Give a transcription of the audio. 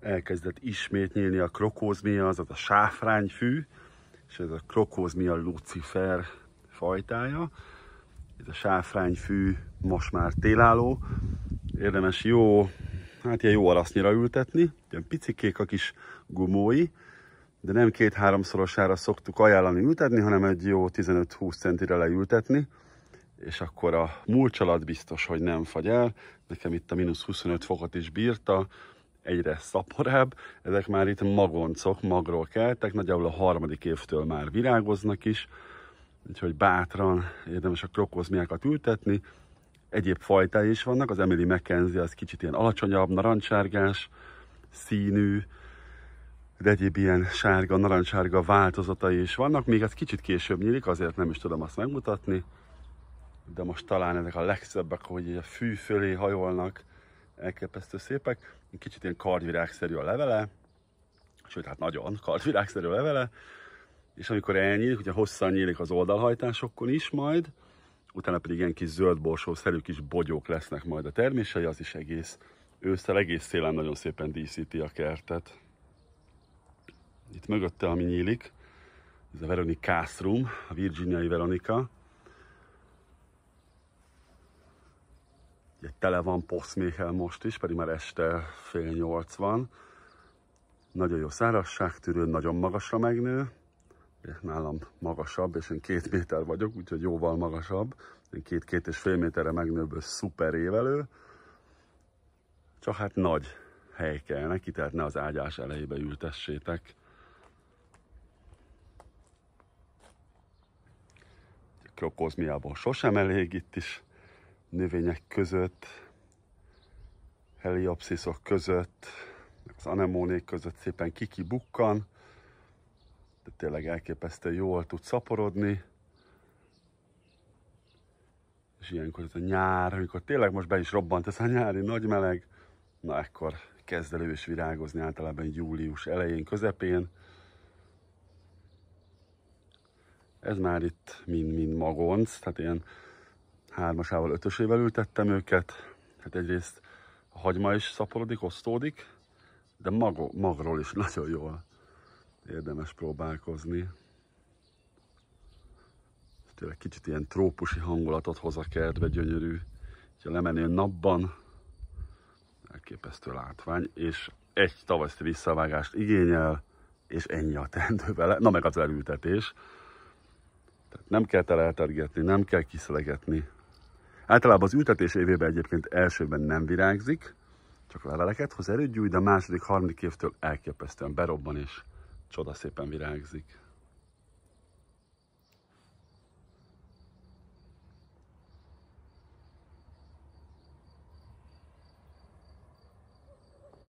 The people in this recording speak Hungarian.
elkezdett ismét nyílni a krokózmia, azaz a sáfrányfű, és ez a krokózmia lucifer fajtája. Ez a sáfrányfű most már télálló, érdemes jó, hát ilyen jó arasznyira ültetni, ilyen picikék a kis gumói, de nem két-háromszorosára szoktuk ajánlani ültetni, hanem egy jó 15-20 centire leültetni, és akkor a múlcsalat biztos, hogy nem fagy el. Nekem itt a mínusz 25 fokot is bírta, egyre szaporább, ezek már itt magoncok, magról keltek, nagyjából a harmadik évtől már virágoznak is, úgyhogy bátran érdemes a krokozmiákat ültetni. Egyéb fajtái is vannak, az Emily McKenzie az kicsit ilyen alacsonyabb, narancsárgás színű, de egyéb ilyen sárga, narancsárga változatai is vannak, még ez kicsit később nyílik, azért nem is tudom azt megmutatni, de most talán ezek a legszebbek, hogy a fű fölé hajolnak, elképesztő szépek. Kicsit ilyen kardvirágszerű a levele, sőt, hát nagyon kardvirágszerű a levele, és amikor elnyílik, ugye hosszan nyílik az oldalhajtásokon is majd, utána pedig ilyen kis zöldborsószerű kis bogyók lesznek majd a termései, az is egész ősszel, egész szélen nagyon szépen díszíti a kertet. Itt mögötte, ami nyílik, ez a Veronica Kászrum, a virginiai Veronika, Ugye tele van poszméhel most is, pedig már este fél nyolc van. Nagyon jó szárazságtűrő, nagyon magasra megnő. Nálam magasabb, és én két méter vagyok, úgyhogy jóval magasabb. Én két-két és fél méterre megnőből szuper évelő. Csak hát nagy hely kell neki, tehát ne az ágyás elejébe ültessétek. Krokozmiából sosem elég itt is növények között, heliopsziszok között, az anemónék között szépen kikibukkan, de tényleg elképesztően jól tud szaporodni. És ilyenkor ez a nyár, amikor tényleg most be is robbant ez a nyári nagy meleg, na ekkor kezd elő is virágozni általában július elején, közepén. Ez már itt mind-mind magonc, tehát ilyen hármasával, ötösével ültettem őket. Hát egyrészt a hagyma is szaporodik, osztódik, de mago, magról is nagyon jól érdemes próbálkozni. Tényleg kicsit ilyen trópusi hangulatot hoz a kertbe, gyönyörű. Ha lemenő napban, elképesztő látvány, és egy tavaszi visszavágást igényel, és ennyi a tendő vele, na meg az elültetés. Tehát nem kell teleltergetni, nem kell kiszelegetni, Általában az ültetés évében egyébként elsőben nem virágzik, csak leveleket hoz erőgyújt, de a második, harmadik évtől elképesztően berobban és csodaszépen virágzik.